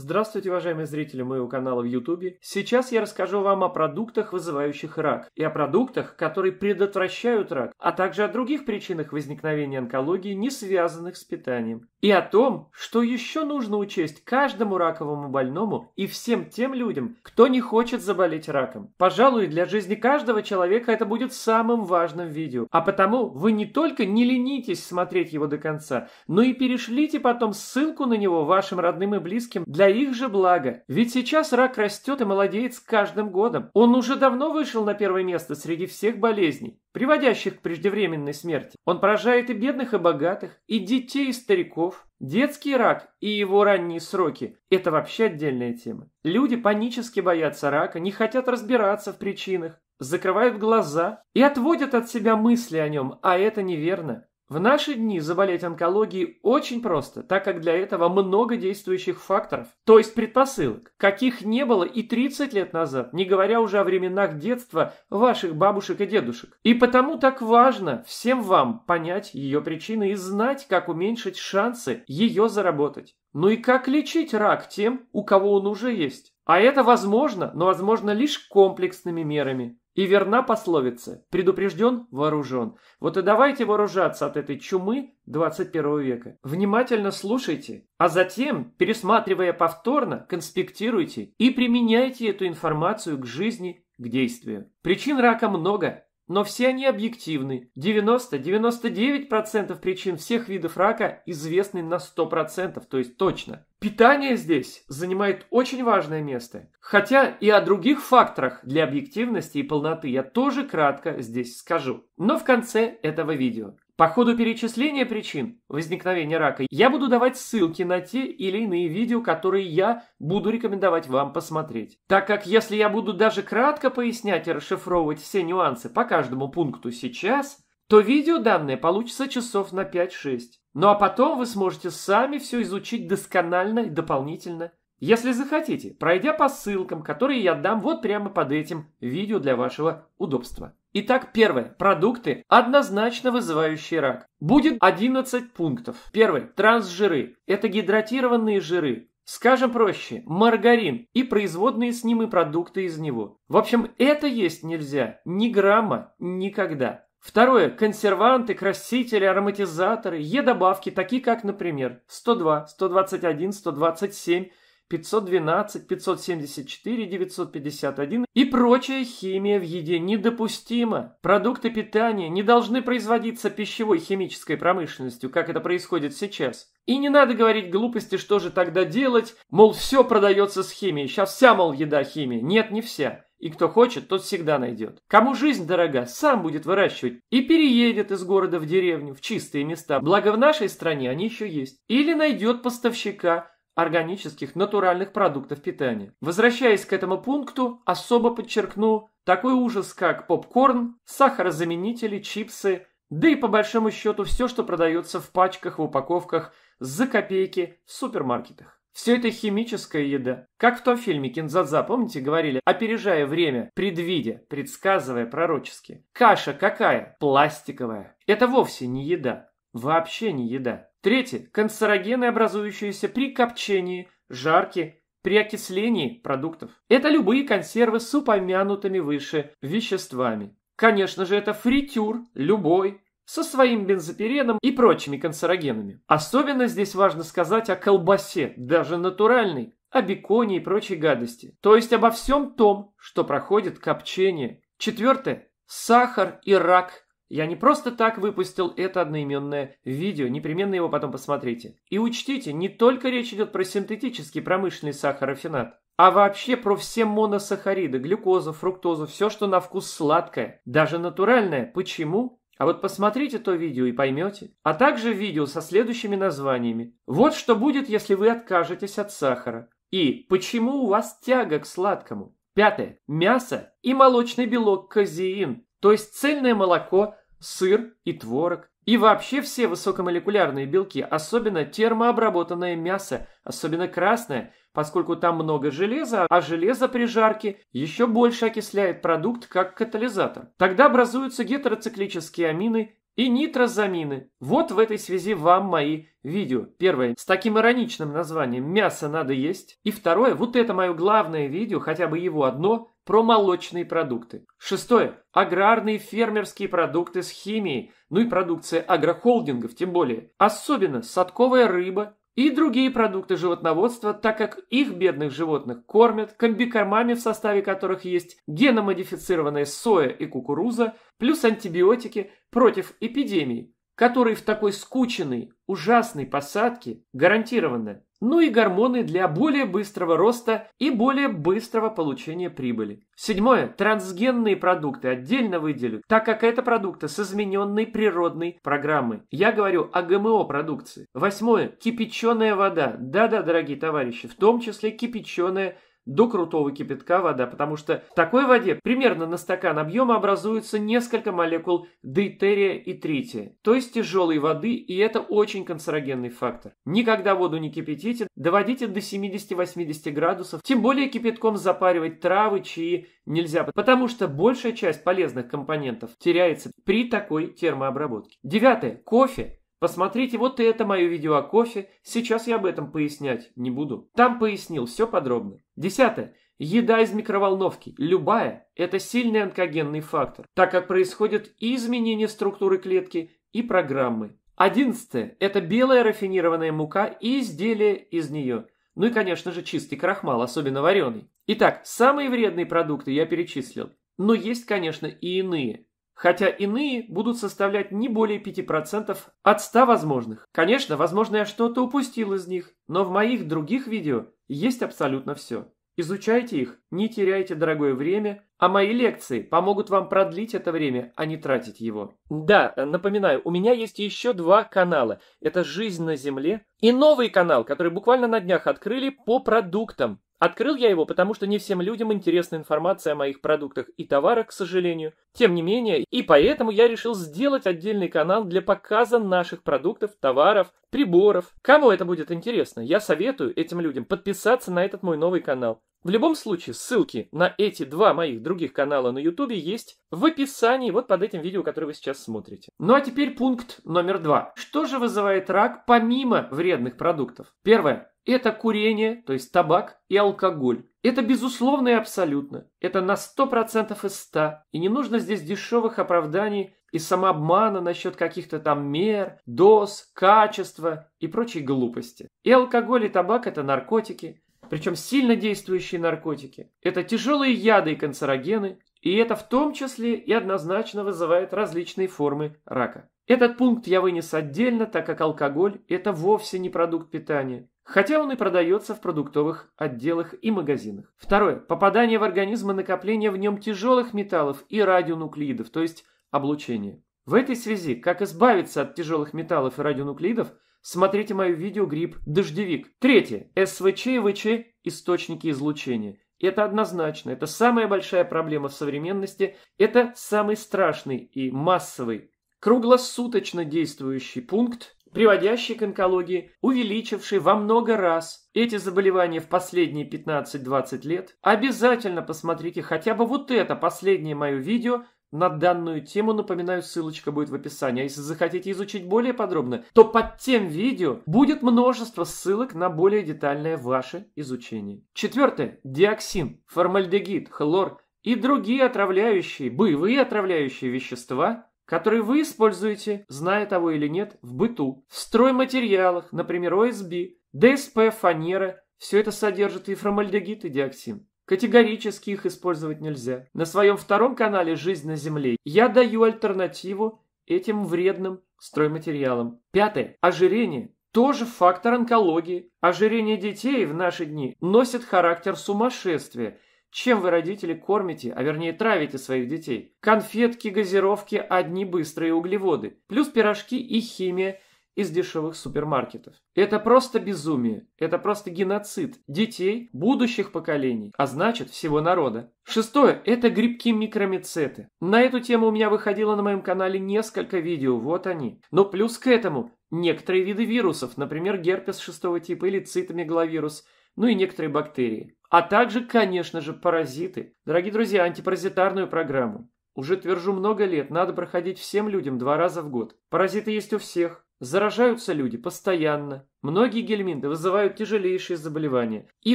Здравствуйте, уважаемые зрители моего канала в YouTube. Сейчас я расскажу вам о продуктах, вызывающих рак, и о продуктах, которые предотвращают рак, а также о других причинах возникновения онкологии, не связанных с питанием. И о том, что еще нужно учесть каждому раковому больному и всем тем людям, кто не хочет заболеть раком. Пожалуй, для жизни каждого человека это будет самым важным видео, а потому вы не только не ленитесь смотреть его до конца, но и перешлите потом ссылку на него вашим родным и близким для для их же блага. Ведь сейчас рак растет и молодеет с каждым годом. Он уже давно вышел на первое место среди всех болезней, приводящих к преждевременной смерти. Он поражает и бедных, и богатых, и детей, и стариков. Детский рак и его ранние сроки – это вообще отдельная тема. Люди панически боятся рака, не хотят разбираться в причинах, закрывают глаза и отводят от себя мысли о нем, а это неверно. В наши дни заболеть онкологией очень просто, так как для этого много действующих факторов, то есть предпосылок, каких не было и 30 лет назад, не говоря уже о временах детства ваших бабушек и дедушек. И потому так важно всем вам понять ее причины и знать, как уменьшить шансы ее заработать. Ну и как лечить рак тем, у кого он уже есть. А это возможно, но возможно лишь комплексными мерами. И верна пословица «предупрежден – вооружен». Вот и давайте вооружаться от этой чумы 21 века. Внимательно слушайте, а затем, пересматривая повторно, конспектируйте и применяйте эту информацию к жизни, к действию. Причин рака много, но все они объективны. 90-99% причин всех видов рака известны на 100%, то есть точно. Питание здесь занимает очень важное место. Хотя и о других факторах для объективности и полноты я тоже кратко здесь скажу. Но в конце этого видео. По ходу перечисления причин возникновения рака я буду давать ссылки на те или иные видео, которые я буду рекомендовать вам посмотреть. Так как если я буду даже кратко пояснять и расшифровывать все нюансы по каждому пункту сейчас – то видео данные получится часов на 5-6. Ну а потом вы сможете сами все изучить досконально и дополнительно, если захотите, пройдя по ссылкам, которые я дам вот прямо под этим видео для вашего удобства. Итак, первое. Продукты, однозначно вызывающие рак. Будет 11 пунктов. Первый. Трансжиры. Это гидратированные жиры. Скажем проще, маргарин и производные с ним и продукты из него. В общем, это есть нельзя ни грамма никогда. Второе. Консерванты, красители, ароматизаторы, Е-добавки, такие как, например, 102, 121, 127, 512, 574, 951 и прочая химия в еде недопустима. Продукты питания не должны производиться пищевой химической промышленностью, как это происходит сейчас. И не надо говорить глупости, что же тогда делать, мол, все продается с химией, сейчас вся, мол, еда химия. Нет, не вся. И кто хочет, тот всегда найдет. Кому жизнь дорога, сам будет выращивать и переедет из города в деревню, в чистые места. Благо в нашей стране они еще есть. Или найдет поставщика, органических натуральных продуктов питания. Возвращаясь к этому пункту, особо подчеркну такой ужас, как попкорн, сахарозаменители, чипсы, да и по большому счету все, что продается в пачках, в упаковках, за копейки в супермаркетах. Все это химическая еда. Как в том фильме «Кинзадза», помните, говорили, опережая время, предвидя, предсказывая пророчески. Каша какая? Пластиковая. Это вовсе не еда. Вообще не еда. Третье. Канцерогены, образующиеся при копчении, жарке, при окислении продуктов. Это любые консервы с упомянутыми выше веществами. Конечно же, это фритюр любой со своим бензопиреном и прочими канцерогенами. Особенно здесь важно сказать о колбасе, даже натуральной, о беконе и прочей гадости. То есть обо всем том, что проходит копчение. Четвертое. Сахар и рак. Я не просто так выпустил это одноименное видео, непременно его потом посмотрите. И учтите, не только речь идет про синтетический промышленный сахар сахарофенат, а вообще про все моносахариды, глюкозу, фруктозу, все, что на вкус сладкое, даже натуральное. Почему? А вот посмотрите то видео и поймете. А также видео со следующими названиями. Вот что будет, если вы откажетесь от сахара. И почему у вас тяга к сладкому. Пятое. Мясо и молочный белок казеин, то есть цельное молоко, сыр и творог. И вообще все высокомолекулярные белки, особенно термообработанное мясо, особенно красное, поскольку там много железа, а железо при жарке еще больше окисляет продукт как катализатор. Тогда образуются гетероциклические амины и нитрозамины. Вот в этой связи вам мои видео. Первое, с таким ироничным названием «Мясо надо есть». И второе, вот это мое главное видео, хотя бы его одно, про молочные продукты. Шестое, аграрные фермерские продукты с химией, ну и продукция агрохолдингов тем более. Особенно садковая рыба и другие продукты животноводства, так как их бедных животных кормят комбикормами, в составе которых есть геномодифицированная соя и кукуруза, плюс антибиотики против эпидемий, которые в такой скученной, ужасной посадке гарантированно ну и гормоны для более быстрого роста и более быстрого получения прибыли. Седьмое. Трансгенные продукты отдельно выделю, так как это продукты с измененной природной программой. Я говорю о ГМО-продукции. Восьмое. Кипяченая вода. Да-да, дорогие товарищи, в том числе кипяченая вода до крутого кипятка вода, потому что в такой воде примерно на стакан объема образуется несколько молекул дейтерия и трития, то есть тяжелой воды, и это очень канцерогенный фактор. Никогда воду не кипятите, доводите до 70-80 градусов, тем более кипятком запаривать травы, чаи нельзя, потому что большая часть полезных компонентов теряется при такой термообработке. Девятое. Кофе Посмотрите вот это мое видео о кофе, сейчас я об этом пояснять не буду. Там пояснил все подробно. Десятое. Еда из микроволновки, любая, это сильный онкогенный фактор, так как происходят и изменения структуры клетки, и программы. Одиннадцатое. Это белая рафинированная мука и изделия из нее. Ну и, конечно же, чистый крахмал, особенно вареный. Итак, самые вредные продукты я перечислил. Но есть, конечно, и иные хотя иные будут составлять не более 5% от 100 возможных. Конечно, возможно, я что-то упустил из них, но в моих других видео есть абсолютно все. Изучайте их, не теряйте дорогое время, а мои лекции помогут вам продлить это время, а не тратить его. Да, напоминаю, у меня есть еще два канала. Это «Жизнь на Земле» и новый канал, который буквально на днях открыли по продуктам. Открыл я его, потому что не всем людям интересна информация о моих продуктах и товарах, к сожалению. Тем не менее, и поэтому я решил сделать отдельный канал для показа наших продуктов, товаров, приборов. Кому это будет интересно, я советую этим людям подписаться на этот мой новый канал. В любом случае, ссылки на эти два моих других канала на YouTube есть в описании вот под этим видео, которое вы сейчас смотрите. Ну а теперь пункт номер два. Что же вызывает рак помимо вредных продуктов? Первое. Это курение, то есть табак и алкоголь. Это безусловно и абсолютно. Это на 100% из 100. И не нужно здесь дешевых оправданий и самообмана насчет каких-то там мер, доз, качества и прочей глупости. И алкоголь, и табак – это наркотики. Причем сильно действующие наркотики. Это тяжелые яды и канцерогены, и это в том числе и однозначно вызывает различные формы рака. Этот пункт я вынес отдельно, так как алкоголь – это вовсе не продукт питания, хотя он и продается в продуктовых отделах и магазинах. Второе. Попадание в организм и накопление в нем тяжелых металлов и радионуклидов, то есть облучение. В этой связи, как избавиться от тяжелых металлов и радионуклидов – Смотрите мое видео «Грипп. Дождевик». Третье. СВЧ и ВЧ – источники излучения. Это однозначно, это самая большая проблема в современности, это самый страшный и массовый, круглосуточно действующий пункт, приводящий к онкологии, увеличивший во много раз эти заболевания в последние 15-20 лет. Обязательно посмотрите хотя бы вот это последнее мое видео – на данную тему, напоминаю, ссылочка будет в описании. А если захотите изучить более подробно, то под тем видео будет множество ссылок на более детальное ваше изучение. Четвертое. Диоксин, формальдегид, хлор и другие отравляющие, боевые отравляющие вещества которые вы используете, зная того или нет, в быту, в стройматериалах, например, ОСБ, ДСП, фанера, все это содержит и формальдегид, и диоксин. Категорически их использовать нельзя. На своем втором канале «Жизнь на Земле» я даю альтернативу этим вредным стройматериалам. Пятое. Ожирение тоже фактор онкологии. Ожирение детей в наши дни носит характер сумасшествия. Чем вы, родители, кормите, а вернее травите своих детей? Конфетки, газировки, одни быстрые углеводы. Плюс пирожки и химия, из дешевых супермаркетов. Это просто безумие, это просто геноцид детей, будущих поколений, а значит всего народа. Шестое – это грибки микромицеты. На эту тему у меня выходило на моем канале несколько видео, вот они. Но плюс к этому некоторые виды вирусов, например, герпес шестого типа или цитомегаловирус, ну и некоторые бактерии. А также, конечно же, паразиты. Дорогие друзья, антипаразитарную программу. Уже твержу много лет, надо проходить всем людям два раза в год. Паразиты есть у всех, Заражаются люди постоянно. Многие гельминты вызывают тяжелейшие заболевания и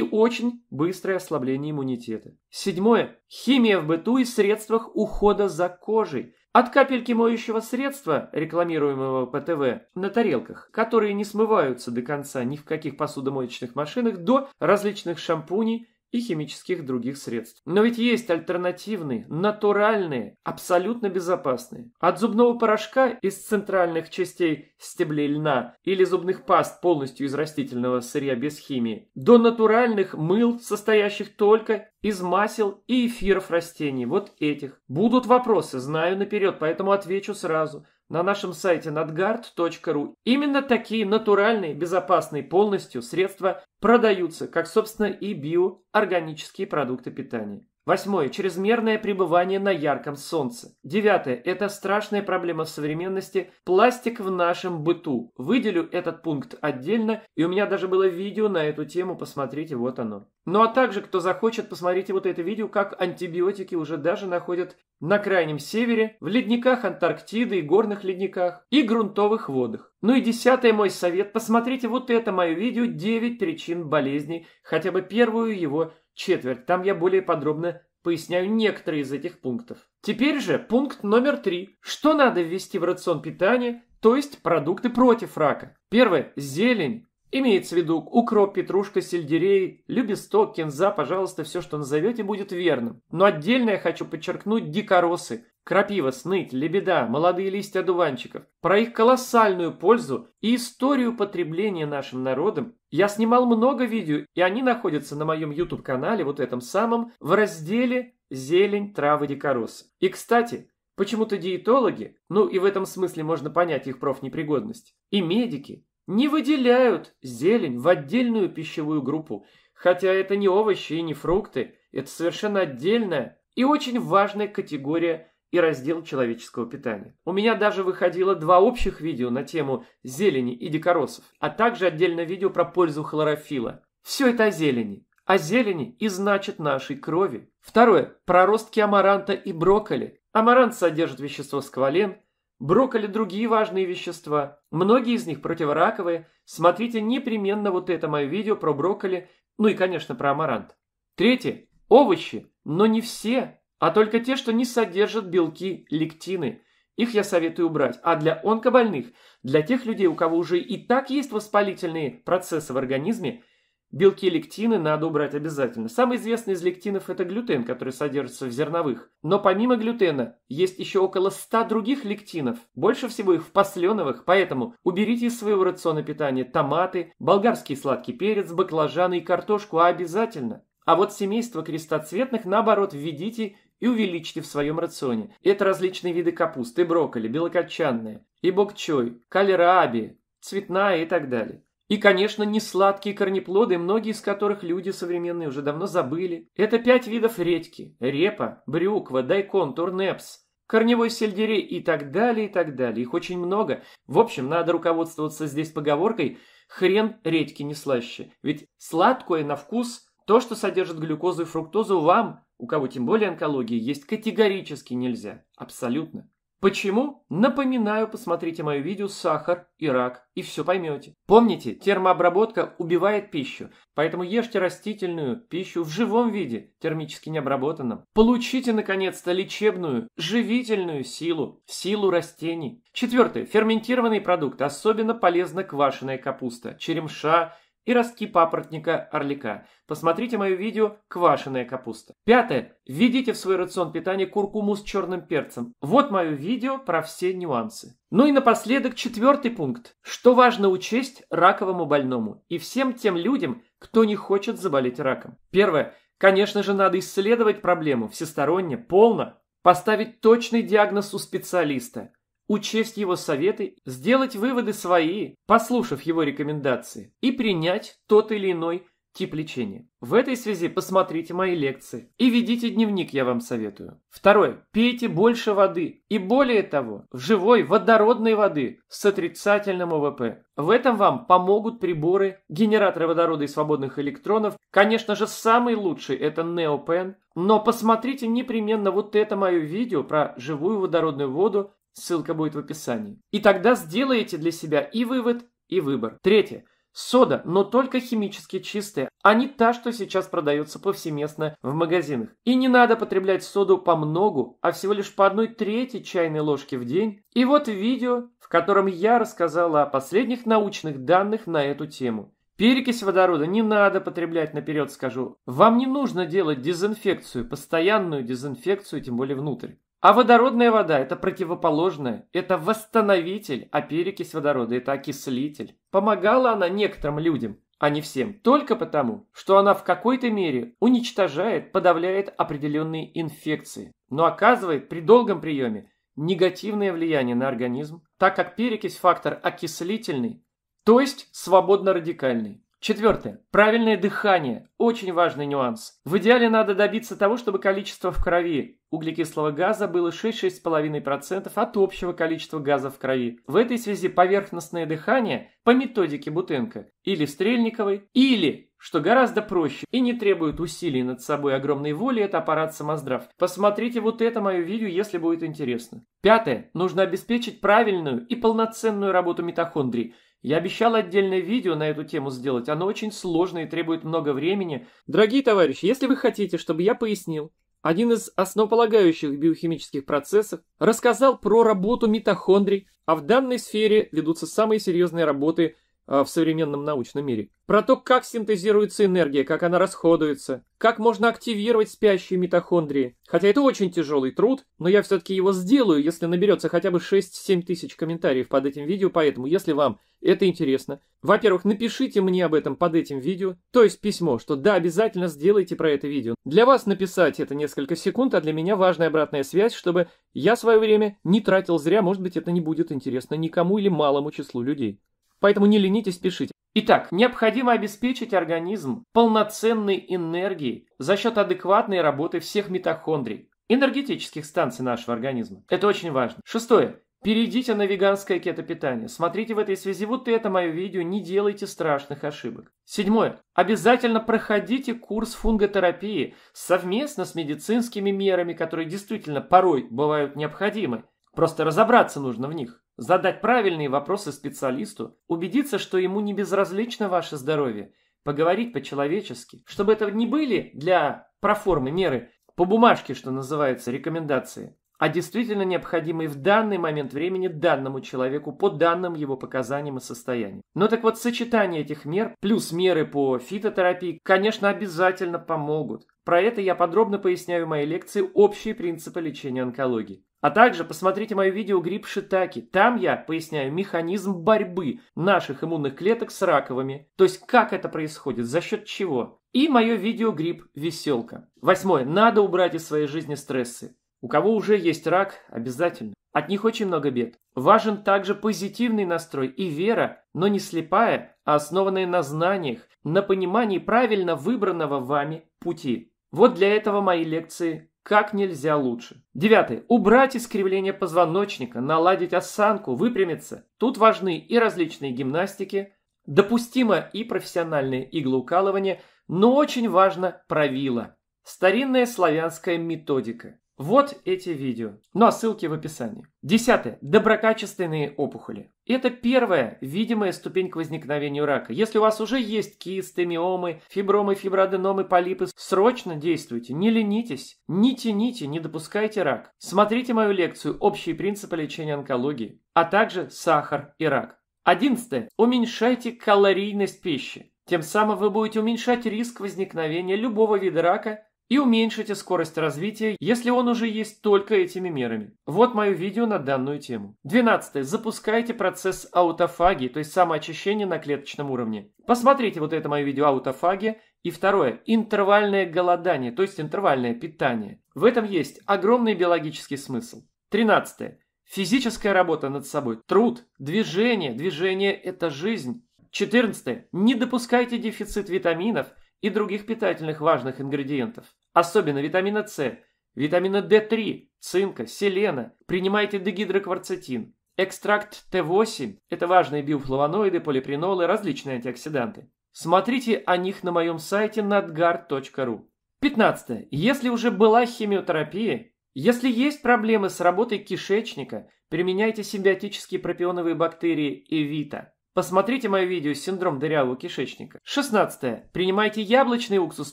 очень быстрое ослабление иммунитета. Седьмое. Химия в быту и средствах ухода за кожей. От капельки моющего средства, рекламируемого по ТВ, на тарелках, которые не смываются до конца ни в каких посудомоечных машинах, до различных шампуней, и химических других средств. Но ведь есть альтернативные, натуральные, абсолютно безопасные. От зубного порошка из центральных частей стеблей льна или зубных паст полностью из растительного сырья без химии, до натуральных мыл, состоящих только из масел и эфиров растений, вот этих. Будут вопросы, знаю наперед, поэтому отвечу сразу на нашем сайте надгард.ру. Именно такие натуральные, безопасные полностью средства продаются, как, собственно, и биоорганические продукты питания. Восьмое. Чрезмерное пребывание на ярком солнце. Девятое. Это страшная проблема в современности. Пластик в нашем быту. Выделю этот пункт отдельно, и у меня даже было видео на эту тему, посмотрите, вот оно. Ну а также, кто захочет, посмотрите вот это видео, как антибиотики уже даже находят на крайнем севере, в ледниках Антарктиды и горных ледниках, и грунтовых водах. Ну и десятый мой совет, посмотрите вот это мое видео «9 причин болезней», хотя бы первую его четверть, там я более подробно поясняю некоторые из этих пунктов. Теперь же пункт номер три. Что надо ввести в рацион питания, то есть продукты против рака. Первое – зелень, Имеется в виду укроп, петрушка, сельдерей, любисток, кинза, пожалуйста, все, что назовете, будет верным. Но отдельно я хочу подчеркнуть дикоросы, крапива, сныть, лебеда, молодые листья одуванчиков. Про их колоссальную пользу и историю потребления нашим народом я снимал много видео, и они находятся на моем YouTube-канале, вот этом самом, в разделе «Зелень, травы, дикоросы». И, кстати, Почему-то диетологи, ну и в этом смысле можно понять их профнепригодность, и медики не выделяют зелень в отдельную пищевую группу, хотя это не овощи и не фрукты, это совершенно отдельная и очень важная категория и раздел человеческого питания. У меня даже выходило два общих видео на тему зелени и дикоросов, а также отдельное видео про пользу хлорофила. Все это о зелени. О зелени и значит нашей крови. Второе. Проростки амаранта и брокколи. Амарант содержит вещество сквален, брокколи другие важные вещества. Многие из них противораковые. Смотрите непременно вот это мое видео про брокколи, ну и, конечно, про амарант. Третье. Овощи, но не все, а только те, что не содержат белки лектины. Их я советую убрать. А для онкобольных, для тех людей, у кого уже и так есть воспалительные процессы в организме – Белки лектины надо убрать обязательно. Самый известный из лектинов – это глютен, который содержится в зерновых. Но помимо глютена есть еще около 100 других лектинов. Больше всего их в посленовых, поэтому уберите из своего рациона питания томаты, болгарский сладкий перец, баклажаны и картошку обязательно. А вот семейство крестоцветных, наоборот, введите и увеличьте в своем рационе. Это различные виды капусты, брокколи, белокочанные, и бокчой, калерааби, цветная и так далее. И, конечно, несладкие корнеплоды, многие из которых люди современные уже давно забыли. Это пять видов редьки – репа, брюква, дайкон, турнепс, корневой сельдерей и так далее, и так далее. Их очень много. В общем, надо руководствоваться здесь поговоркой «хрен редьки не слаще». Ведь сладкое на вкус – то, что содержит глюкозу и фруктозу, вам, у кого тем более онкология, есть категорически нельзя. Абсолютно. Почему? Напоминаю, посмотрите мое видео «Сахар и рак» и все поймете. Помните, термообработка убивает пищу, поэтому ешьте растительную пищу в живом виде, термически необработанном. Получите, наконец-то, лечебную, живительную силу, силу растений. Четвертое. Ферментированные продукты. Особенно полезна квашеная капуста, черемша, и ростки папоротника орлика. Посмотрите мое видео «Квашеная капуста». Пятое. Введите в свой рацион питания куркуму с черным перцем. Вот мое видео про все нюансы. Ну и напоследок четвертый пункт. Что важно учесть раковому больному и всем тем людям, кто не хочет заболеть раком. Первое. Конечно же, надо исследовать проблему всесторонне, полно, поставить точный диагноз у специалиста, учесть его советы, сделать выводы свои, послушав его рекомендации, и принять тот или иной тип лечения. В этой связи посмотрите мои лекции и ведите дневник, я вам советую. Второе. Пейте больше воды и более того, живой водородной воды с отрицательным ОВП. В этом вам помогут приборы, генераторы водорода и свободных электронов. Конечно же, самый лучший это Neopen, но посмотрите непременно вот это мое видео про живую водородную воду Ссылка будет в описании. И тогда сделаете для себя и вывод, и выбор. Третье. Сода, но только химически чистая, а не та, что сейчас продается повсеместно в магазинах. И не надо потреблять соду по многу, а всего лишь по одной трети чайной ложки в день. И вот видео, в котором я рассказала о последних научных данных на эту тему. Перекись водорода не надо потреблять, наперед скажу. Вам не нужно делать дезинфекцию, постоянную дезинфекцию, тем более внутрь. А водородная вода – это противоположное, это восстановитель, а перекись водорода – это окислитель. Помогала она некоторым людям, а не всем, только потому, что она в какой-то мере уничтожает, подавляет определенные инфекции, но оказывает при долгом приеме негативное влияние на организм, так как перекись – фактор окислительный, то есть свободно радикальный. Четвертое. Правильное дыхание. Очень важный нюанс. В идеале надо добиться того, чтобы количество в крови углекислого газа было 6-6,5% от общего количества газа в крови. В этой связи поверхностное дыхание по методике Бутенко или Стрельниковой, или что гораздо проще и не требует усилий над собой огромной воли, это аппарат самоздрав. Посмотрите вот это мое видео, если будет интересно. Пятое. Нужно обеспечить правильную и полноценную работу митохондрий. Я обещал отдельное видео на эту тему сделать, оно очень сложное и требует много времени. Дорогие товарищи, если вы хотите, чтобы я пояснил, один из основополагающих биохимических процессов, рассказал про работу митохондрий, а в данной сфере ведутся самые серьезные работы а, в современном научном мире. Про то, как синтезируется энергия, как она расходуется, как можно активировать спящие митохондрии. Хотя это очень тяжелый труд, но я все-таки его сделаю, если наберется хотя бы 6-7 тысяч комментариев под этим видео, поэтому если вам это интересно, во-первых, напишите мне об этом под этим видео, то есть письмо, что да, обязательно сделайте про это видео. Для вас написать это несколько секунд, а для меня важная обратная связь, чтобы я свое время не тратил зря, может быть это не будет интересно никому или малому числу людей. Поэтому не ленитесь, пишите. Итак, необходимо обеспечить организм полноценной энергией за счет адекватной работы всех митохондрий, энергетических станций нашего организма. Это очень важно. Шестое. Перейдите на веганское кетопитание. Смотрите в этой связи вот это мое видео, не делайте страшных ошибок. Седьмое. Обязательно проходите курс фунготерапии совместно с медицинскими мерами, которые действительно порой бывают необходимы. Просто разобраться нужно в них. Задать правильные вопросы специалисту, убедиться, что ему не безразлично ваше здоровье, поговорить по-человечески, чтобы это не были для проформы меры по бумажке, что называется, рекомендации, а действительно необходимые в данный момент времени данному человеку по данным его показаниям и состоянию. Но ну так вот сочетание этих мер плюс меры по фитотерапии, конечно, обязательно помогут. Про это я подробно поясняю в моей лекции «Общие принципы лечения онкологии». А также посмотрите мое видео «Грипп Шитаки». Там я поясняю механизм борьбы наших иммунных клеток с раковыми. То есть как это происходит, за счет чего. И мое видео «Грипп Веселка». Восьмое. Надо убрать из своей жизни стрессы. У кого уже есть рак, обязательно. От них очень много бед. Важен также позитивный настрой и вера, но не слепая, а основанная на знаниях, на понимании правильно выбранного вами пути. Вот для этого мои лекции как нельзя лучше. Девятое. Убрать искривление позвоночника, наладить осанку, выпрямиться. Тут важны и различные гимнастики, допустимо и профессиональное иглоукалывание, но очень важно правило. Старинная славянская методика. Вот эти видео. Ну а ссылки в описании. Десятое. Доброкачественные опухоли. Это первая видимая ступень к возникновению рака. Если у вас уже есть кисты, миомы, фибромы, фиброденомы, полипы, срочно действуйте, не ленитесь, не тяните, не допускайте рак. Смотрите мою лекцию «Общие принципы лечения онкологии», а также «Сахар и рак». Одиннадцатое. Уменьшайте калорийность пищи. Тем самым вы будете уменьшать риск возникновения любого вида рака и уменьшите скорость развития, если он уже есть только этими мерами. Вот мое видео на данную тему. 12. Запускайте процесс аутофагии, то есть самоочищения на клеточном уровне. Посмотрите вот это мое видео аутофагия. И второе – интервальное голодание, то есть интервальное питание. В этом есть огромный биологический смысл. 13. Физическая работа над собой, труд, движение, движение – это жизнь. 14. Не допускайте дефицит витаминов – и других питательных важных ингредиентов, особенно витамина С, витамина D3, цинка, селена. Принимайте дегидрокварцетин. Экстракт Т8 – это важные биофлавоноиды, полипринолы, различные антиоксиданты. Смотрите о них на моем сайте nadgar.ru. 15. Если уже была химиотерапия, если есть проблемы с работой кишечника, применяйте симбиотические пропионовые бактерии Эвита – Посмотрите мое видео с синдром дырявого кишечника. 16. Принимайте яблочный уксус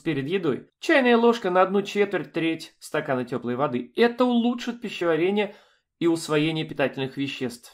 перед едой. Чайная ложка на одну четверть треть стакана теплой воды. Это улучшит пищеварение и усвоение питательных веществ.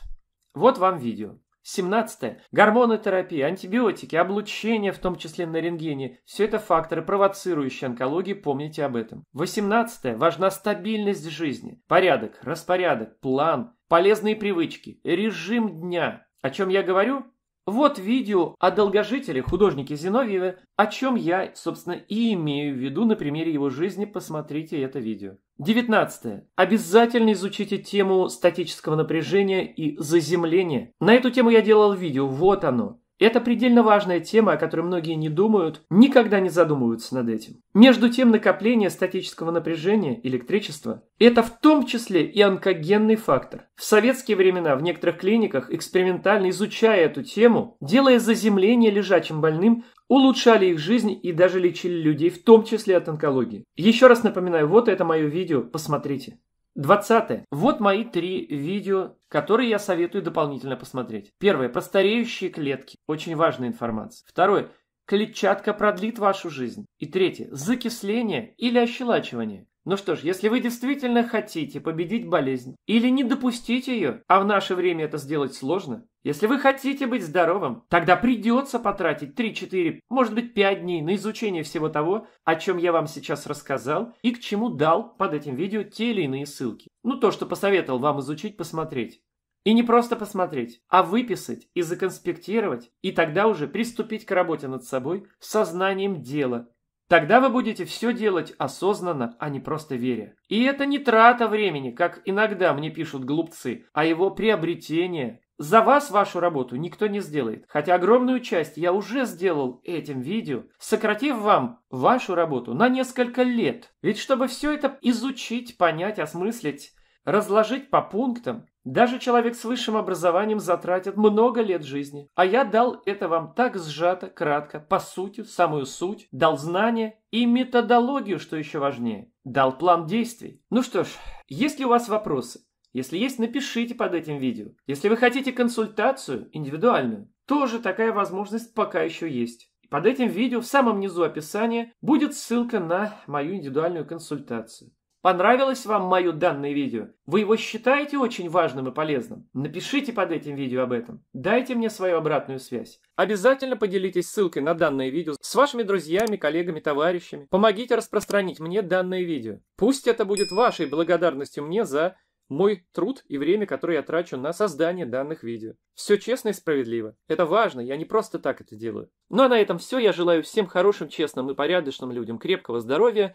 Вот вам видео. 17. Гормоны терапии, антибиотики, облучение, в том числе на рентгене – все это факторы, провоцирующие онкологию, помните об этом. 18. Важна стабильность жизни, порядок, распорядок, план, полезные привычки, режим дня. О чем я говорю? Вот видео о долгожителе, художнике Зиновьеве, о чем я, собственно, и имею в виду на примере его жизни, посмотрите это видео. 19. Обязательно изучите тему статического напряжения и заземления. На эту тему я делал видео, вот оно. Это предельно важная тема, о которой многие не думают, никогда не задумываются над этим. Между тем, накопление статического напряжения, электричества, это в том числе и онкогенный фактор. В советские времена в некоторых клиниках, экспериментально изучая эту тему, делая заземление лежачим больным, улучшали их жизнь и даже лечили людей, в том числе от онкологии. Еще раз напоминаю, вот это мое видео, посмотрите двадцатое. Вот мои три видео, которые я советую дополнительно посмотреть. Первое. Про стареющие клетки. Очень важная информация. Второе. Клетчатка продлит вашу жизнь. И третье. Закисление или ощелачивание. Ну что ж, если вы действительно хотите победить болезнь или не допустить ее, а в наше время это сделать сложно, если вы хотите быть здоровым, тогда придется потратить 3-4, может быть 5 дней на изучение всего того, о чем я вам сейчас рассказал и к чему дал под этим видео те или иные ссылки. Ну то, что посоветовал вам изучить, посмотреть. И не просто посмотреть, а выписать и законспектировать, и тогда уже приступить к работе над собой с сознанием дела, Тогда вы будете все делать осознанно, а не просто веря. И это не трата времени, как иногда мне пишут глупцы, а его приобретение. За вас вашу работу никто не сделает, хотя огромную часть я уже сделал этим видео, сократив вам вашу работу на несколько лет. Ведь чтобы все это изучить, понять, осмыслить, разложить по пунктам, даже человек с высшим образованием затратит много лет жизни. А я дал это вам так сжато, кратко, по сути, самую суть, дал знания и методологию, что еще важнее, дал план действий. Ну что ж, если у вас вопросы? Если есть, напишите под этим видео. Если вы хотите консультацию индивидуальную, тоже такая возможность пока еще есть. Под этим видео в самом низу описания будет ссылка на мою индивидуальную консультацию. Понравилось вам мое данное видео? Вы его считаете очень важным и полезным? Напишите под этим видео об этом. Дайте мне свою обратную связь. Обязательно поделитесь ссылкой на данное видео с вашими друзьями, коллегами, товарищами. Помогите распространить мне данное видео. Пусть это будет вашей благодарностью мне за мой труд и время, которое я трачу на создание данных видео. Все честно и справедливо. Это важно, я не просто так это делаю. Ну а на этом все. Я желаю всем хорошим, честным и порядочным людям крепкого здоровья,